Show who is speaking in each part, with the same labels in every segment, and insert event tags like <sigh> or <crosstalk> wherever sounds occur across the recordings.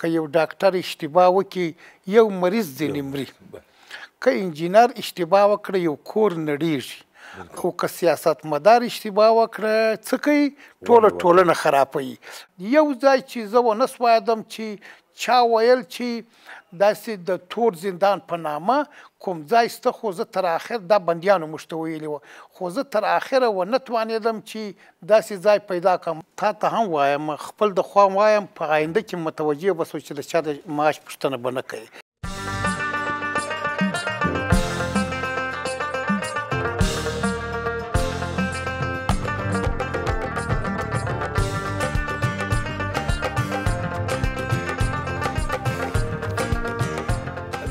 Speaker 1: که یو ډاکټر اشتباه وکړي یو مریض ځینې مري که انجینر اشتباه وکړي یو کور نړېږي او که سیاستمدار اشتباه وکړه څه کوي ټوله ټولنه خرابوي یو ځای چې زه ونه سوادم چې چا ویل چې داسې د تور زندان په نامه کوم ځای سته خو زه تر اخر دا بندیانو موږ ته ویلي وه خو زه تر اخره ونه توانېدم چې داسې ځای پیدا کړم تا ته هم وایم خپل د خوا وایم په آینده کې متوجه به سو چې د چا د معاش پوښتنه به نه کوي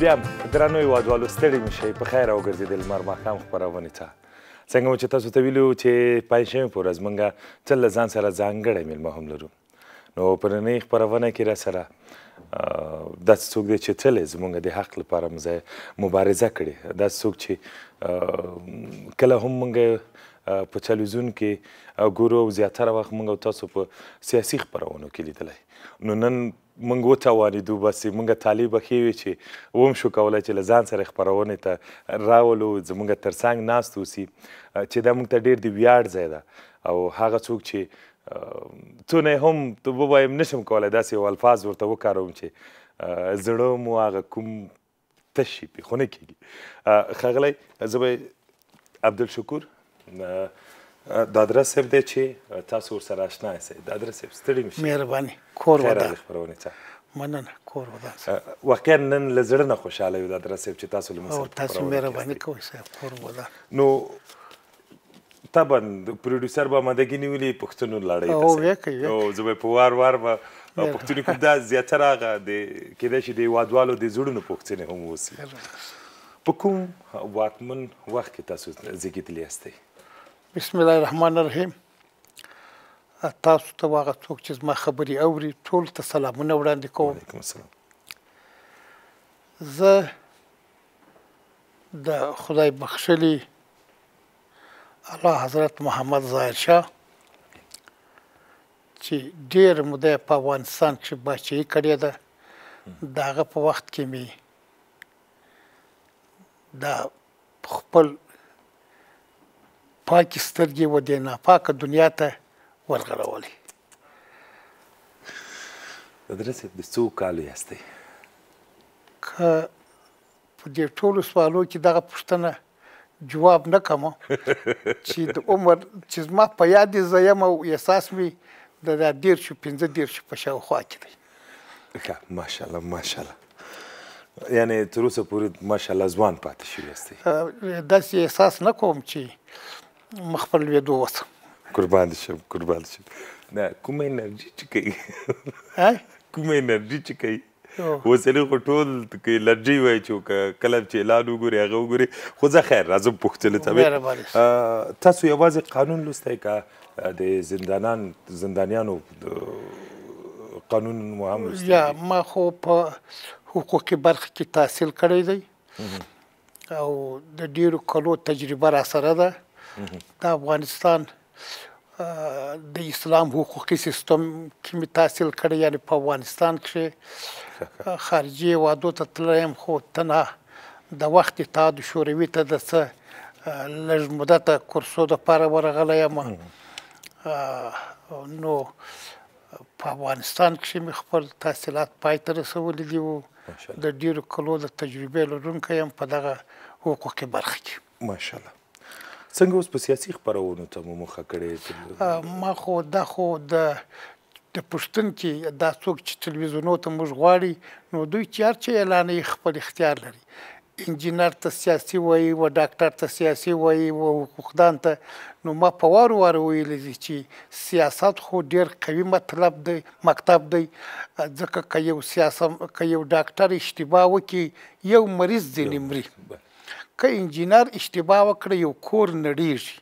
Speaker 2: بیا درنو یوادوالو ستړي مشي په خیر او ګرځیدل مر ماخام خبرونه ته څنګه چې تاسو ته ویلو چې پنځم پور از مونږه تل ځان سره ځانګړی مل مهم لرو نو پرنې خبرونه کې را سره دا څوک دی چې تل زمونږ د حق لپاره مزه مبارزه کړي دا څوک چې کله هم مونږ په تلویزیون کې ګورو زیاتره وخت مونږ تاسو په سیاسي خبرونو کې لیدلای نو نن مونږ وتوانېدو بسې مونږ طالب ښې وې چې وم شو کولی چې له ځان سره خپرونې ته راولو زمونږ تر څنګ ناست اوسي چې دا مونږ ته ډېر د ویاړ ځای ده او هغه څوک چې څونه هم ته ووایم نشم کولی داسې یو الفاظ ورته وکاروم چې زړه مو هغه کوم تش شي پې خو نه کېږي ښاغلی زه به عبدالشکور دادرا صاحب دی چې تاسو ورسره آشنا یې دادرا صاحب ستړي مشه مهرباني کور ودا خبرونه ته
Speaker 1: مننه کور ودا
Speaker 2: واقعا نن لزړه نه خوشاله یو دادرا صاحب چې تاسو لمسه او تاسو مهرباني کوئ صاحب کور ودا نو طبعا پروډوسر به مدګی نیولې پښتون لړۍ او وکړي او زه په وار وار به
Speaker 1: پښتون
Speaker 2: کوم دا زیاتره هغه د کېدای شي د وادوالو د زړونو پښتنه هم وسی په کوم واکمن وخت کې تاسو زیږیدلی یاستئ
Speaker 1: بسم الله الرحمن الرحیم تاسو ته واغ څوک چې ما خبري اوري ټول ته سلامونه وړاندې کوم وعلیکم السلام زه د خدای بخښلي الله حضرت محمد ظاهر شاه چې ډېر موده په افغانستان کې بچي کړی ده داغه په وخت کې می دا خپل پاکې سترګې و دې ناپاکه دنیا ته ورغړولې
Speaker 2: درې صاحب د څو کالو یاستئ
Speaker 1: که په دې ټولو سوالو کې دغه پوښتنه جواب نه کوم چې د عمر چې زما په یاد یې زه یم او احساس مې د دا دېرشو پنځه دېرشو په شاوخوا کې دی ښه
Speaker 2: ماشاءالله ماشاءالله یعنی تر اوسه پورې ماشاءالله ځوان پاتې شوی یاستئ
Speaker 1: داسې احساس نه کوم چې مخ په لوېدو وته
Speaker 2: قربان شم قربان شم
Speaker 1: نه کومه انرژي چې
Speaker 2: کوي
Speaker 1: کومه انرژي چې
Speaker 2: کوي وسلې خو ټول کې لرجی وای چې کله چې اعلان وګوري هغه وګوري خو زه خیر راځم پوښتنه ته تاسو یوازې قانون لوستای کا د زندانان زندانیانو قانون مو هم لوستای یا
Speaker 1: ما خو په حقوقي برخه کې تحصیل کړی دی او د ډیرو کلو تجربه را سره ده د افغانستان د اسلام حقوقي سیستم کې می تحصیل کړی یعنی په افغانستان کې خارجي وادو ته تلم خو تنه د وخت اتحاد شوروي ته د څه لږ مدته کورسو د پاره ورغلی یم نو په افغانستان کې می خپل تحصیلات پای ته رسولي دي او د ډیرو کلو د تجربې لرونکی یم په دغه حقوقي برخه کې
Speaker 2: ماشاءالله څنګه اوس په سیاسي خبرونو ته مو مخه کړې
Speaker 1: ما خو دا خو د د پښتون کې دا څوک چې ټلویزیونو ته موږ غواړي نو دوی چې هر څه اعلانې خپل اختیار لري انجینر ته سیاسي وایي و ډاکټر ته سیاسي وایي و حقوقدان ته نو ما په وار وار ویل دي چې سیاست خو ډیر قوي مطلب دی مکتب دی ځکه که یو سیاسم که یو ډاکټر اشتباه وکړي یو مریض ځینې مري که انجینر اشتباه وکړي یو کور نړیږي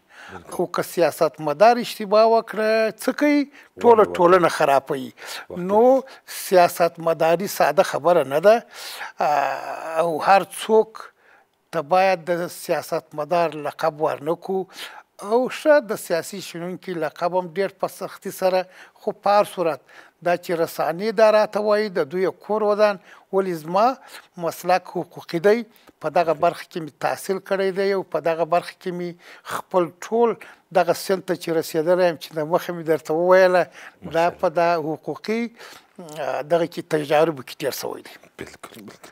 Speaker 1: او که سیاست مدار اشتباه وکړه څه کوي ټوله ټولنه خرابوي نو سیاست مداري ساده خبره نه ده او هر څوک ته باید د سیاست مدار لقب ورنکو او ښه د سیاسي شنونکي لقب هم ډېر په سختي سره خو په هر صورت دا چې رسانې دا راته وایي د دوی کور ودان ولې زما مسلک حقوقي دی په دغه برخه کې مې تحصیل کړی دی او په دغه برخه کې مې خپل ټول دغه سند ته چې رسیدلی یم چې د مخه مې درته وویله دا په د حقوقي دغه کې تجاربو کې تېر سوی دی بلکل بلکل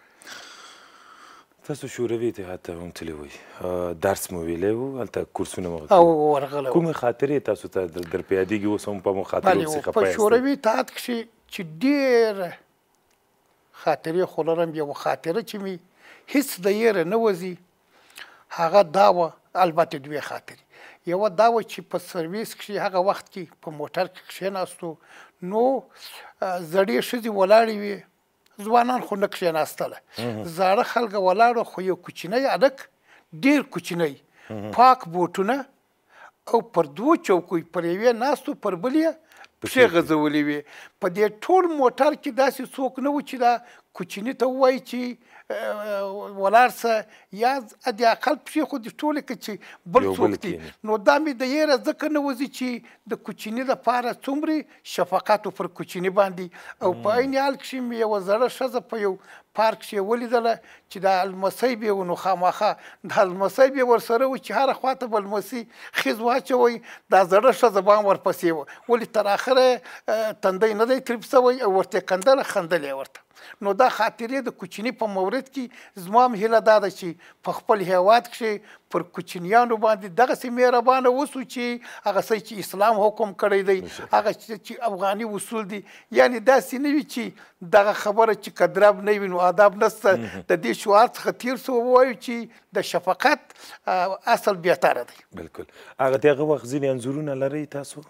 Speaker 2: تاسو شوروي اتحاد ته هم تللی وئ درس مو ویلی وو هلته کورسونه مو ورغلی کومې خاطرې تاسو ته در په یادېږي اوس هم په مو خاطرو څخه په شوروي
Speaker 1: اتحاد کښې چې ډېر خاطرې خو لرم یوه خاطره چې مې هېڅ د یېره نه وځي هغه دا وه البته دوې خاطرې یوه دا وه چې په سرویس کښې هغه وخت کې په موټر کښې کښېناستو نو زړې ښځې ولاړې وې ځوانان خو نه کښېناستله زاړه خلک ولاړو خو یو کوچنی هلک ډېر کوچنی پاک بوټونه او پر دوو چوکیو پر یوې ناستو پر بل یې پښې غځولې وې په دې ټول موټر کې داسې څوک نه و چې دا کوچني ته ووایي چې ولار سه یا د عقل پښې خو دې ټولې که چې بل څوک دي نو دا مې د یېره ځکه نه وځي چې د کوچني لپاره څومره شفقت پر کوچني باندې او په عین حال کښې مې یوه زړه ښځه په یو پارک کښې ولیدله چې دا المسی به یې نو خامخا دا المسی به یې ورسره و چې هره خوا ته به المسي خیز واچوئ دا زړه ښځه به هم ورپسې وه ولې تر آخره تندی نه دی ترپ سوی او ورته یې کندله خندلې یې ورته نو دا خاطرې د کوچنی په مورد کې زما هم هیله دا ده چې په خپل هیواد کې پر کوچنیانو باندې دغسې مهربانه اوسو چې هغه څه چې اسلام حکم کړی دی هغه چې افغاني اصول دي یعنی داسې نه وي چې دغه خبره چې کدراب نه وي نو آداب نسته د دې شعار څخه تیر سو ووایو چې د شفقت اصل بهتره دی
Speaker 2: بلکل هغه دغه وخت ځینې انځورونه لرئ تاسو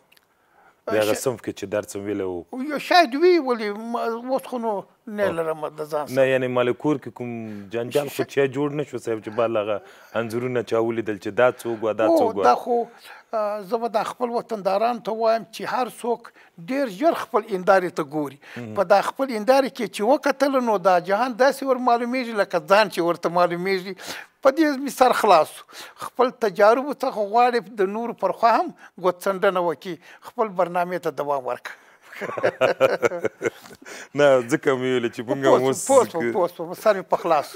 Speaker 2: دغه صنف کې چې درس ویلی وو
Speaker 1: یو شاید وی ولې اوس خو نو نه لرم د ځان نه
Speaker 2: یعنی مالکور کې کوم جنجال خو چې جوړ نه شو صاحب چې بل هغه انځورونه چا ولیدل چې دا څوک و دا څوک و دا
Speaker 1: خو زه به د خپل وطنداران ته وایم چې هر څوک ډېر ژر خپل اندارې ته ګوري په دا خپل اندارې کې چې وکتل نو دا جهان داسې ور معلومیږي لکه ځان چې ورته معلومیږي په دې می سر خلاص خپل تجارب څخه غواړي د نور پر خوا هم ګوتڅنډنه وکي خپل برنامه ته دوام ورک
Speaker 2: <laughs> نه ځکه مې ویل چې مونږ اوس پوسټ
Speaker 1: پوسټ سره په خلاص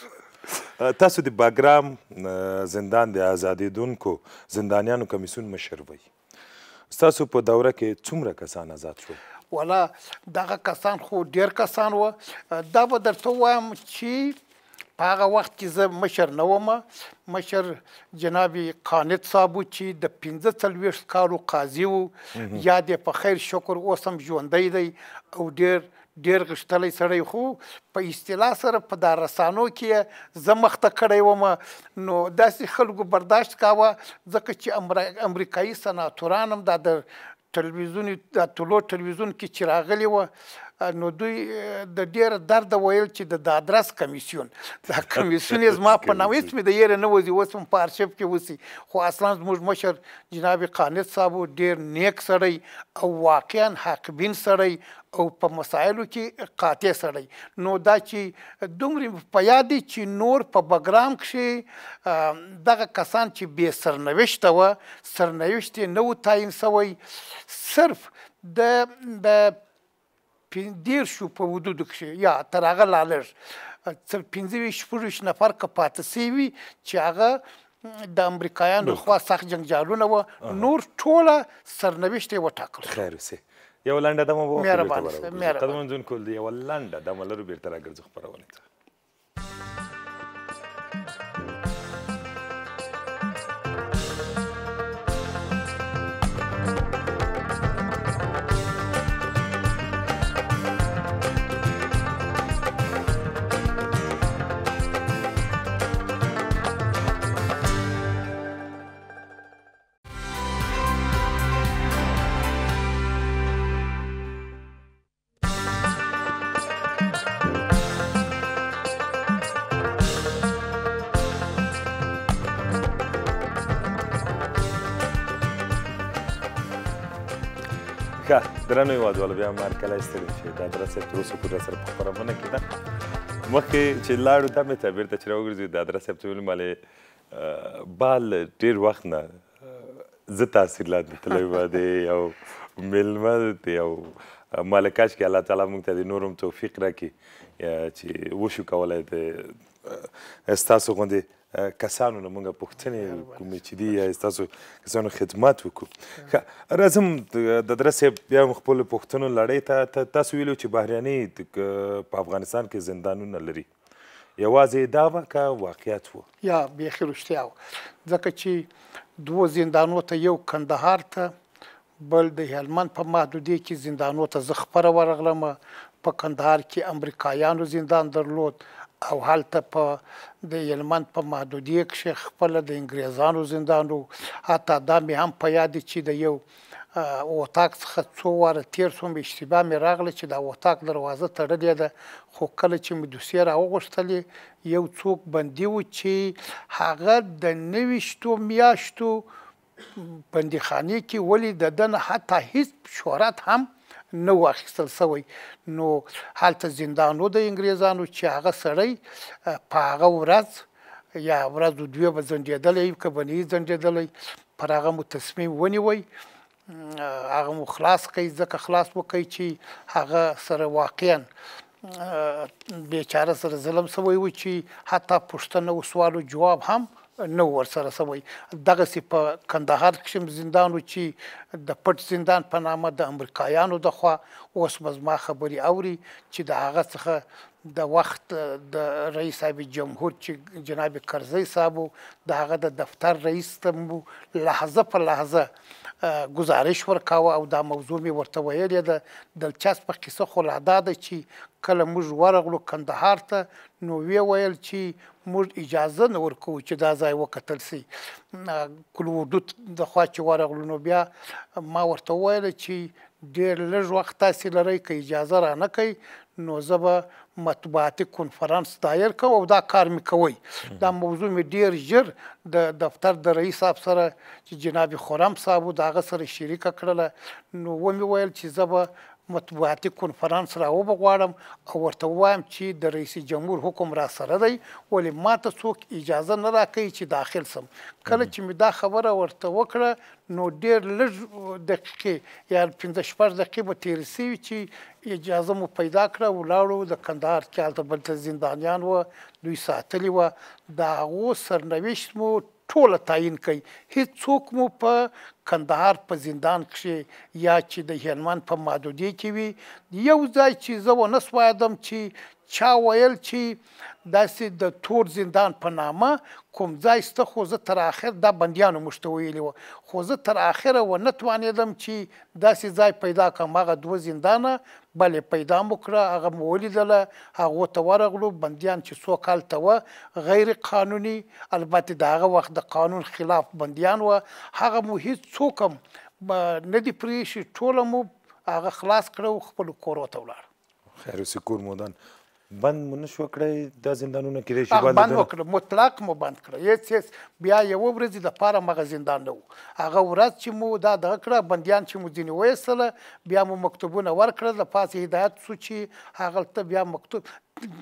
Speaker 2: تاسو د باګرام زندان د آزادیدونکو زندانیانو کمیسیون مشر وئ ستاسو په دوره کې څومره کسان آزاد شول
Speaker 1: ولا دغه کسان خو ډیر کسان و دا به درته وایم چې په هغه وخت کې زه مشر نه ومه مشر جناب قانت صاحب چې د 15 څلويش کالو قاضي وو یاد په خیر شکر اوسم ژوندۍ دی او ډېر ډیر غشتلی سړی خو په اصطلاح سره په دارسانو کې زمخته کړی وم نو داسې خلکو برداشت کاوه ځکه چې امریکایي سناتوران هم دا د تلویزیون د ټولو تلویزیون کې چې راغلی و نو دوی د ډیر درد ویل چې د دادرس کمیسیون دا <laughs> کمیسیون یې زما په نامه هیڅ مې د یېره نه وځي اوس هم په ارشیف کې وسی خو اصلا زموږ مشر جناب قانت صاحب ډیر نیک سړی او واقعا حق بین سړی او په مسایلو کې قاطع سړی نو دا چې دومره په یاد چې نور په بګرام کې دغه کسان چې بے سرنوشت و سرنوشت نه و تعین سوی صرف د ډیر شو په ودودو کې یا تر هغه لا لږ تر 15 شپږ نفر که پاتې سیوي چې هغه د امریکایانو خوا سخت جنگجالونه و نور ټوله سرنوشت یې وټاکل
Speaker 2: خیر سي یو لنډه دمه وو مهرباني مهرباني قدمونځون کول دی یو لنډه دمه لرو بیرته راګرځو خبرونه که درنو هیوادوالو بیا هم هرکلی ستړي شئ دا درس صاحب تر اوسه پورې راسره په خپرونه کې ده مخکې چې لاړو دا مې ته بېرته چې راوګرځېدو دا درس صاحب ته ویلو مالې بال ډېر وخت نه زه تاثیر لاندې تللی وم او مېلمه دی او ماله کاش کې الله تعالی موږ ته د نور هم توفیق راکړي چې وشو کولی د ستاسو غوندې کسانو نه مونږ پوښتنې کومې چې دي یا ستاسو کسانو خدمات وکړو ښه راځم د درسې بیا هم خپلو پوښتنو لړۍ ته تاسو ویلو چې بهرنۍ په افغانستان کې زندانونه لري یوازې دا وه که واقعیت و
Speaker 1: یا بیخي رښتیا وه ځکه چې دوه زندانو ته یو کندهار ته بل د هلمند په محدودې کې زندانو ته زه خپره ورغلم په کندهار کې امریکایانو زندان درلود او هلته په د یلمند په محدودیه کې خپل د انګریزانو زندانو حتی دا مې هم په یاد چې د یو اوتاق څخه څو واره تیر شوم اشتباه مې راغله چې د اوتاق دروازه تړلې ده خو کله چې مې دوسیه راوغوښتلې یو څوک بندي و چې هغه د نویشتو میاشتو بندیخانې کې ولې د دنه حتی هیڅ شهرت هم نه و اخیستل سوی نو هلته زندان و د انګریزانو چې هغه سړی په هغه ورځ یا ورځ دوی به زندېدلی که به نه یې زندېدلی پر هغه مو تصمیم ونیوی هغه مو خلاص کوي ځکه خلاص وکوي چې هغه سره واقعا بیچاره سره ظلم سوی و چې حتی پوښتنه و سوالو جواب هم نو ورسره سوی دغه سی په کندهار کې زندانو چې د پټ زندان په نامه د امریکایانو د خوا اوس مزما خبري اوري چې د هغه څخه د وخت د رئیس صاحب جمهور چې جناب کرزی صاحب د هغه د دفتر رئیس تم لحظه په لحظه گزارش ورکاوه او دا موضوع می ورته ویلې ده د چسپ قصه خو لا ده چې کله موږ ورغلو کندهار ته نو وی ویل چې موږ اجازه نه ورکو چې دا ځای وکتل سي کلوډوت د خوا چې ورغلو نو بیا ما ورته وویل چې ډېر لږ وخت تاسو لرئ که اجازه را نه کوي نو زه به مطبوعاتي کنفرانس دایر کوم او دا کار مې کوی دا موضوع مې ډېر ژر د دفتر د رئیس صاحب سره چې جناب خورم صاحب د هغه سره شریکه کړله نو ومې ویل چې زه به مطبوعاتي کنفرانس را وبغواړم او ورته ووایم چې د رئیس جمهور حکم را سره دی ولې ماته څوک اجازه نه راکوي چې داخل سم کله چې مې دا خبره ورته وکړه نو ډېر لږ دقیقې یا پنځه شپږ دقیقې به تېرې سوي چې اجازه مو پیدا کړه ولاړو د کندهار کې هلته بلته زندانیان وه دوی ساتلي وه د هغو سرنوشت مو ټوله تعین کوي هیڅوک مو په کندهار په زندان کې یا چې د هلمند په محدودي کې وي یو ځای چې زه ونه سوادم چې چا ویل چې داسې د تور زندان په نامه کوم ځای سته خو زه تر آخر دا بندیانو موږ ته ویلي وو خو زه تر آخره ونه توانېدم چې داسې ځای پیدا کړم هغه دوه زندانه بلې پیدا مو کړه هغه مو ولیدله هغو ته ورغلو بندیان چې څو هلته وه غیر قانوني البته د هغه وخت د قانون خلاف بندیان وه هغه مو هیڅ څوک هم نه دي پرې شي ټوله مو هغه خلاص کړه او خپلو کورو ته ولاړ
Speaker 2: خیر اوسې کور مودان بند مو نشو کړی دا زندانونه کېدای شي بند وکړه
Speaker 1: مطلق مو بند کړه هیڅ هیڅ بیا یوه ورځې دپاره مغه زندان نه و هغه ورځ چې مو دا دغه کړه بندیان چې مو ځینې وایستله بیا مو مکتوبونه ورکړه د پاسې هدایت سو چې هغلته بیا مکتوب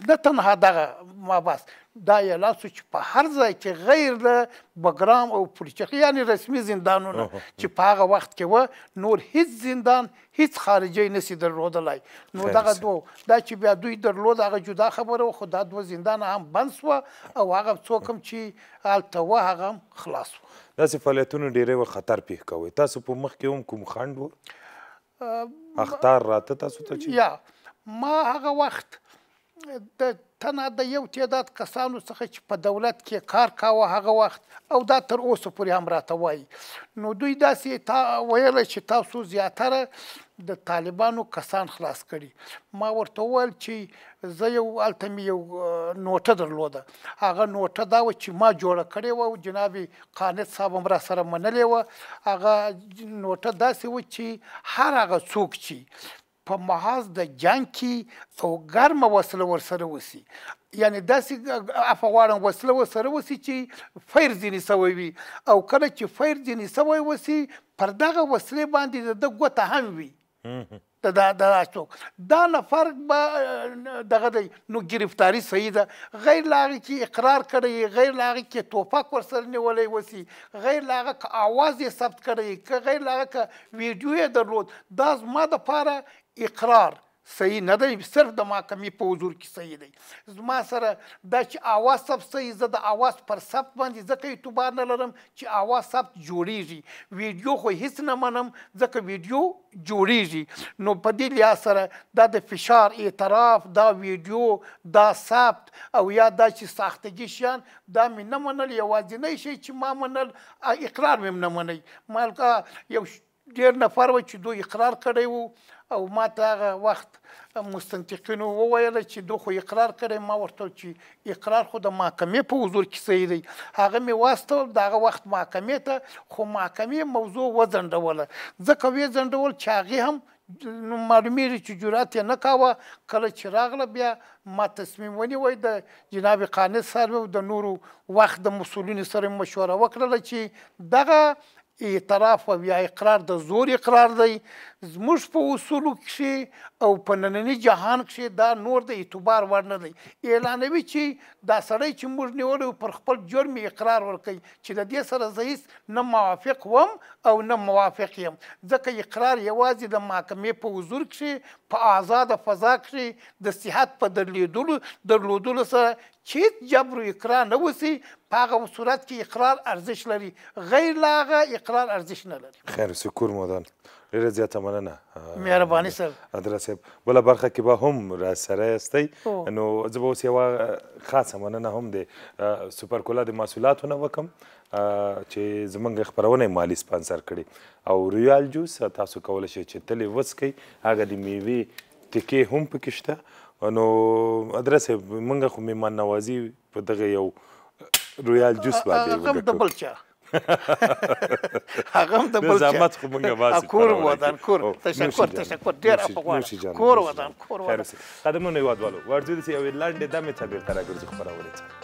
Speaker 1: نه تنها دغه ما بس دا اعلان سو چې په هر ځای کې غیر د بګرام او پولیچخ یعنی رسمي زندانونه چې په هغه وخت کې و نور هیڅ زندان هیڅ خارجي نسی درلودلای نو دغه دو دا چې بیا دوی درلود هغه جدا خبره خو دا دوه زندان هم بند سو او هغه څوک هم چې هلته و هغه خلاص و
Speaker 2: داسې فعالیتونه ډیره و خطر پیښ کوي تاسو په مخ کې هم کوم خند
Speaker 1: و اختار
Speaker 2: راته تاسو ته چې
Speaker 1: یا ما هغه وخت د تنه د یو تعداد کسانو څخه چې په دولت کې کار کاوه هغه وخت او دا تر اوسه پورې هم راته وایي نو دوی داسې تا ویل چې تاسو زیاتره د طالبانو کسان خلاص کړي ما ورته وویل چې زه یو هلته مې یو نوټه درلوده هغه نوټه دا وه چې ما جوړه کړې وه او جناب قانت صاحب هم راسره منلې وه هغه نوټه داسې وه چې هر هغه څوک چې په محاذ د جنگ کې او ګرم وسله ورسره وسی یعنی داسې افغان وسله ورسره وسی چې فیر ځینی سوی وي او کله چې فیر ځینی سوی وسی پر دغه وسله باندې د ګوته هم وي دا دا څوک دا نه فرق به دغه نو گرفتاری صحیح ده غیر لاغه کې اقرار کړی غیر لاغه کې توپک ورسره نیولې وسی غیر لاغه ک اواز یې ثبت کړی ک غیر لاغه ک ویډیو یې درلود دا زما د پاره اقرار صحیح نه دی صرف د محکمې په حضور کې صحیح دی زما سره دا چې اواز ثبت صحیح زه د اواز پر ثبت باندې ځکه اعتبار نه لرم چې اواز ثبت جوړیږي ویډیو خو هیڅ نه منم ځکه ویډیو جوړیږي نو په دې لحاظ سره دا د فشار اعتراف دا ویډیو دا ثبت او یا دا چې ساختګي شیان دا مې نه منل یوازینی شی چې ما منل اقرار مې نه منی مالکه یو ډېر نفر و چې دوی اقرار کړی وو او ما ته هغه وخت مستنطقینو وویل چې دوی خو اقرار کړی ما ورته چې اقرار خو د محکمې په حضور کې صحیح دی هغه مې واستول د هغه وخت محکمې ته خو محکمې موضوع وځنډوله ځکه ویې ځنډول چې هغې هم نو معلومیږي چې جرأت یې نه کاوه کله چې راغله بیا ما تصمیم ونیوی د جناب قانع صاحب او د نورو وخت د مسؤلینو سره مشوره وکړله چې دغه اعتراف او یا اقرار د زور اقرار دی زموږ په اصولو کې او په نننی جهان کې دا نور د اعتبار وړ نه دی اعلانوي چې دا سړی چې موږ نیولو پر خپل جرم اقرار ورکوي چې د دې سره زه نه موافق وم او نه موافق یم ځکه اقرار یوازې د محکمې په حضور کې په آزاد فضا کې د صحت په درلودلو درلودلو سره چې جبر و اقرار نه وسی په هغه صورت کې اقرار ارزش لري غیر لاغه اقرار ارزش نه لري
Speaker 2: خیر سکور مودان ډیره زیاته مننه
Speaker 1: مهرباني سر
Speaker 2: ادرا صاحب بل برخه کې به هم را سره استي نو زه به اوس یو خاصه مننه هم د سوپر کولا د محصولاتو نه وکم چې زمونږ خبرونه مالی سپانسر کړي او ریال جوس تاسو کولای شئ چې تلې وڅکئ هغه د میوې تکې هم پکې شته نو ادرس مونږ خو میمان نوازی په دغه یو رویال جوس باندې هغه د بل چا هغه هم د بل چا زحمت خو مونږه واسي کور ودان کور تشکر تشکر ډیر افغان کور ودان کور ودان قدمونه یوادوالو ورځو دې یو لاندې دمه ته بیرته راګرځي خبره ولې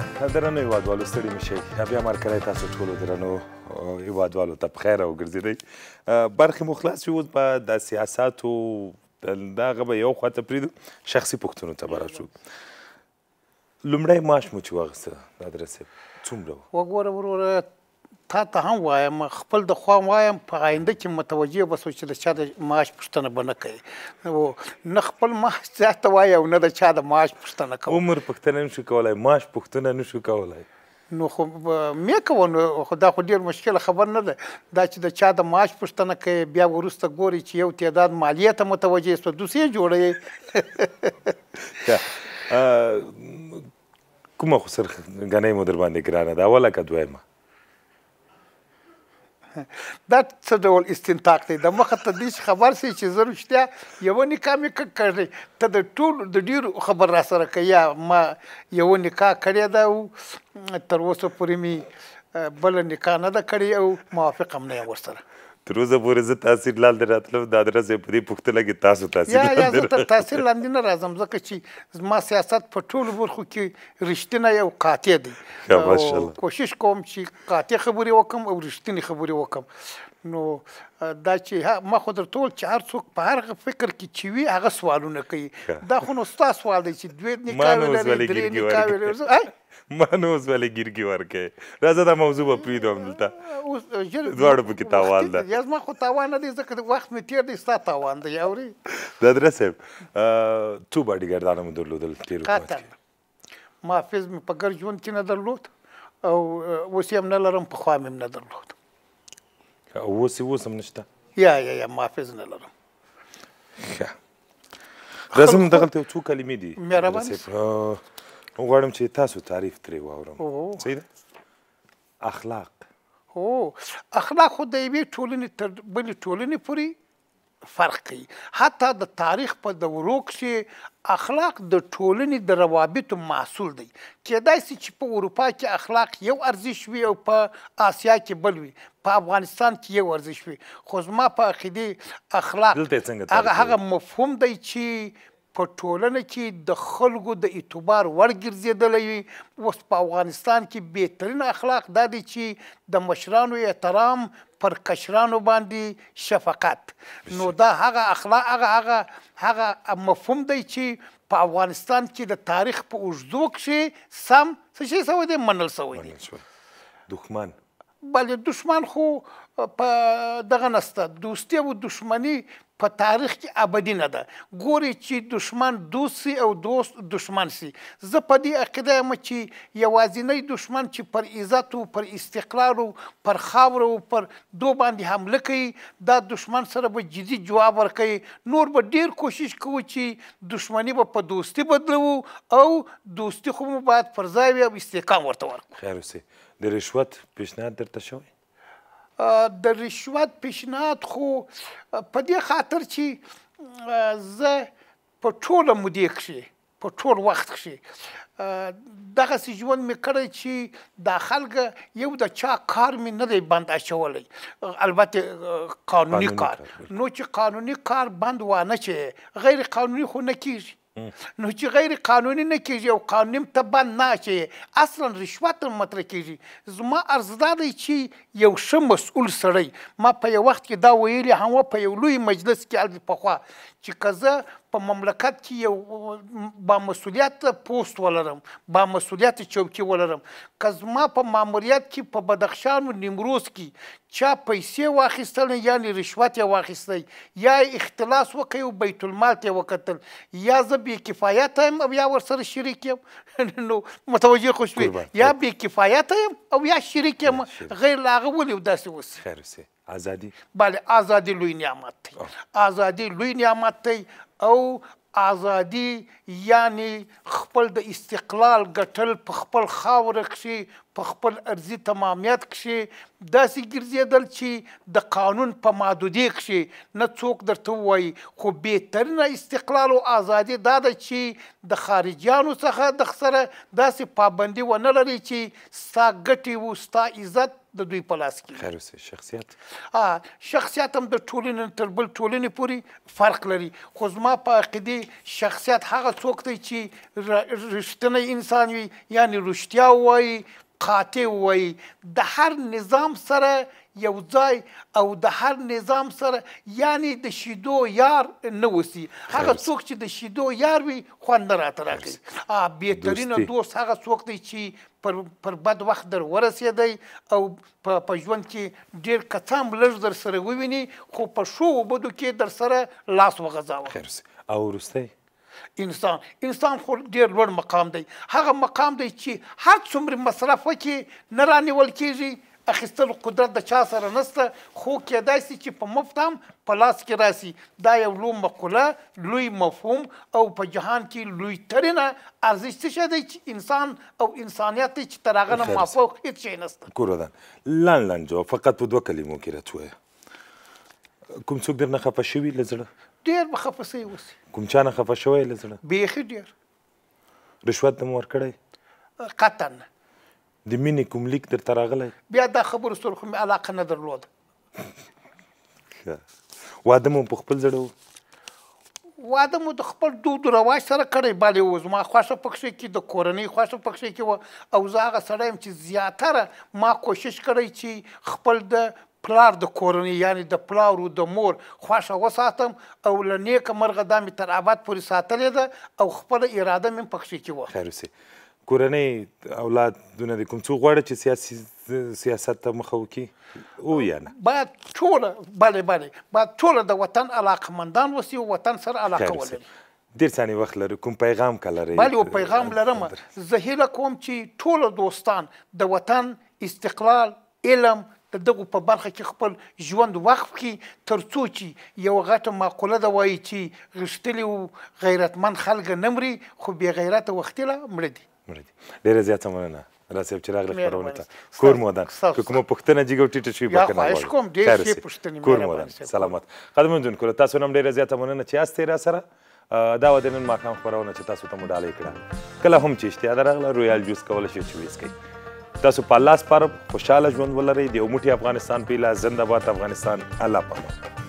Speaker 2: که درنو هیوادوالو ستړي مه شئ بیا هرکلی تاسو ټولو درنو هیوادوالو ته په خیر او ګرځېدئ برخې مو خلاص شي اوس به د سیاستو دغه به یو خواته پرېږدو شخصي پوښتنو ته به راشو لومړی معاش مو چې واخیسته د ادرسې څومره وه
Speaker 1: وګوره وروره تا ته هم وایم خپل د خوا وایم په آینده کې متوجه بسو چې د چا د معاش پوښتنه به نه کوي او نه خپل معاش زیاته وایي او نه د چا د معاش پوښتنه کوي
Speaker 2: عمر پوښتنه نشو کولای معاش پوښتنه نشو کولای
Speaker 1: نو خو مې کوم خو دا خو ډیر مشکل خبر نه ده دا چې د چا د معاش پښتنه کوي بیا ورسته ګوري چې یو تعداد مالیه ته متوجه سو دوسری جوړي
Speaker 2: <laughs> کومه خو سر غنې مدر باندې ګرانه دا ولا کدوېمه
Speaker 1: دا څه ډول استنتاق دی د مخه ته دې خبر سي چې زه رښتیا یو نکاح مې کړی ته د ټول د ډیرو خبر را سره کیا ما یو نکاح کړی دا تر اوسه پورې مې بل نکاح نه ده کړی او موافق هم نه ورسره
Speaker 2: تر اوسه پورې زه تاثیر لاندې راتلم دا درس په دې پوښتنه کې تاسو تاثیر یا یا زه تر تاثیر
Speaker 1: لاندې نه راځم ځکه چې زما سیاست په ټولو برخو کې رښتینی او قاطع دی کوشش کوم چې قاطع خبرې وکم او رښتینی خبرې وکم نو دا چې ما خو درته وویل چې هر څوک په هر فکر کې چې وي هغه سوالونه کوي دا خو نو ستا سوال دی چې دوې نکاوې لري درې نکاوې لري
Speaker 2: <laughs> مانوس ولې ګرګي ورکه راځه دا موضوع په پریدو دلته
Speaker 1: اوس دواړو
Speaker 2: په کتابوال ده
Speaker 1: یز ما خو تاوان نه دي ځکه وخت می تیر دي ستاسو تاوان دی اوري
Speaker 2: دا درسه تو باډي ګردانه مو درلودل تیر
Speaker 1: ما فیز په ګرځون کې نه درلود او وسیم نه لرم په خامم نه درلود
Speaker 2: اوس یې اوس هم نشته
Speaker 1: یا یا یا محافظ نه لرم ښه
Speaker 2: دا زموږ دغلته یو څو کلمې دي مهرباني غواړم چې تاسو تعریف ترې واورم صحیح ده
Speaker 1: اخلاق هو اخلاق خو د یوې ټولنې تر بلې ټولنې پورې فرق کوي حتی د تاریخ په دورو کښې اخلاق د ټولنې د روابطو محصول دی کېدای سي چې په اروپا کې اخلاق یو ارزش وي او په آسیا کې بل وي په افغانستان کې یو ورزش وي خو زما په عقیدې اخلاق هغه هغه مفهوم دی چې په ټولنه کې د خلکو د اعتبار وړ ګرځېدلی وي اوس په افغانستان کې بهترین اخلاق دا دی چې د مشرانو احترام پر کشرانو باندې شفقت نو دا هغه اخلاق هغه هغه هغه مفهوم دی چې په افغانستان کې د تاریخ په اوږدو کښې سم څه شی سوی دی منل سوی دی دښمن بل دشمن خو په دغه نسته دوستی او دشمنی په تاریخ کې ابدی نه ده ګوري چې دشمن دوست او دوست دشمن سي زه په دې عقیده یم چې یوازینی دشمن چې پر عزت او پر استقلال او پر خاور او پر دو باندې حمله کوي دا دشمن سره به جدي جواب ورکوي نور به ډیر کوشش کوو چې دشمنی به په دوستی بدلو او دوستی خو مو باید پر ځای وي او استحکام ورته ورکړو
Speaker 2: خیر اوسئ د رشوت پیشنهاد درته شوی
Speaker 1: د رشوت پیشنهاد خو په دې خاطر چې زه په ټوله مودې کښې په ټول وخت کښې دغه سي ژوند مې کړی چې دا خلک یو د چا کار مې نه دی بند اچولی البته قانوني کار نو چې قانوني کار بند وانه چې غیر قانوني خو نه کیږي نو چې غیر قانوني نه کیږي او قانوني ته بند نه شي اصلا رشوت مطرح کیږي زما ارزدا دی چې یو ښه مسؤل سړی ما په یو وخت کې دا ویلي هم په یو لوی مجلس کې البته پخوا چې که زه په مملکت کې یو با مسولیت پوسټ ولرم با مسولیت چوکي ولرم که زما په ماموریت کې په بدخشان او نیمروز کې چا پیسې واخیستل یعنی رشوت یې واخیستی یا اختلاس وکړ او بیت المال ته وکتل یا زه بې کفایت یم او یا ورسره شریک یم نو متوجه خو شوې یا بې کفایت یم او یا شریک یم غیر له هغه ولې داسې اوس خیر اوسې ازادي بله ازادي لوی نعمت دی ازادي لوی نعمت دی او آزادي یعنی خپل د استقلال ګټل په خپل خاور کې په خپل ارزي تمامیت کې داسې ګرځېدل چې د قانون په محدودي کې نه څوک درته وایي خو بهترینه استقلال او ازادي دا ده چې د خارجیانو څخه د سره داسې پابندي ونه لري چې ستا ګټې و ستا عزت د دوی په لاس کې خیر شخصیت ا شخصیت هم د ټولنې تر بل ټولنې پورې فرق لري خو زما په عقیده شخصیت هغه څوک دی چې رښتینی انسان وي یعنی رښتیا وایي قاطع وي د هر نظام سره یو ځای او د هر نظام سره یعنی د شیدو یار نه وسی هغه څوک چې د شیدو یار وي خوند راته راکوي ا بهترین دوست هغه څوک دی چې پر پر بد وخت در ورسېدی او په په ژوند کې ډیر کڅام لږ در سره وویني خو په شو وبدو کې در سره لاس وغځاوه او رسته انسان انسان خو ډیر لوړ مقام دی هغه مقام دی چې هر څومره مصرف وکړي نه رانیول کیږي اخیستل قدرت د چا سره نسته خو کېدای شي چې په مفت هم په لاس کې راسي دا یو لوی مقوله لوی مفهوم او په جهان کې لوی ترینه ارزښت څه دی چې انسان او انسانیت چې تر هغه نه مافوق هیڅ شی نسته
Speaker 2: کوردان لاندې جواب فقط په دوه کلمو کې راتوي کوم څوک درنه خفه شوي لزړه
Speaker 1: ډیر مخفسي وسی
Speaker 2: کوم چا نه خفه شوی لزړه بیخي ډیر رشوت دم ورکړی قطن د مینې کوم لیک درته راغلی
Speaker 1: بیا دا خبرو سره خو مې علاقه نه درلوده
Speaker 2: واده مو په خپل زړه و
Speaker 1: واده مو د خپل دود رواج سره کړی باندې و زما خوښه پکښې کې د کورنۍ خوښه پکښې کې و او زه هغه سړی یم چې زیاتره ما کوشش کړی چې خپل د پلار د کورنۍ یعنی د پلار او د مور خوښه وساتم او له نیکه مرغه دا مې تر ابد پورې ساتلې ده او خپله اراده مې پکښې کې وه
Speaker 2: خیر اوسئ کورنۍ اولادونه د کوم څو غواړي چې سیاسي سیاست ته مخه وکړي او یا نه
Speaker 1: باید ټوله بلې بلې باید ټوله د وطن علاقمندان اوسي او وطن سره علاقه ولري
Speaker 2: ډېر ثاني وخت لرو کوم پیغام که لرئ بلې یو پیغام
Speaker 1: لرم زه هیله کوم چې ټوله دوستان د وطن استقلال علم د دغو په برخه کې خپل ژوند وقف کړي ترڅو چې یو غټه معقوله ده وایي چې غښتلي او غیرتمند خلک نه مري خو بې غیرته وختله مړه دي
Speaker 2: مړه دي ډېره زیاته مننه راسه چې راغله خبرونه ته کور مو ده کومه پښتنه جګو ټیټه شوی به کنه وایي کوم ډېر شي پښتنه کور مو ده سلامات قدمون جون کول تاسو نن ډېره زیاته مننه چې یاست را سره دا و د نن ماښام خبرونه چې تاسو ته مو ډالۍ کړه کله هم چې اشتیا درغله رویال جوس کول شي چې ویسکي تاسو په الله سپارم خوشاله ژوند ولرئ د یو موټي افغانستان په اله زنده باد افغانستان الله پامه